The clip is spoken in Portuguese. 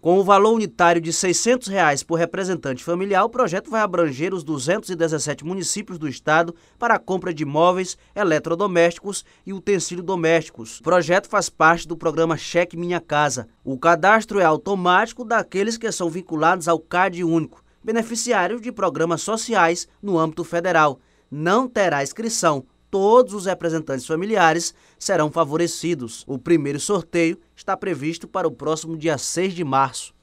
Com o valor unitário de R$ 600 reais por representante familiar, o projeto vai abranger os 217 municípios do estado para a compra de móveis, eletrodomésticos e utensílios domésticos. O projeto faz parte do programa Cheque Minha Casa. O cadastro é automático daqueles que são vinculados ao CAD único, beneficiários de programas sociais no âmbito federal. Não terá inscrição todos os representantes familiares serão favorecidos. O primeiro sorteio está previsto para o próximo dia 6 de março.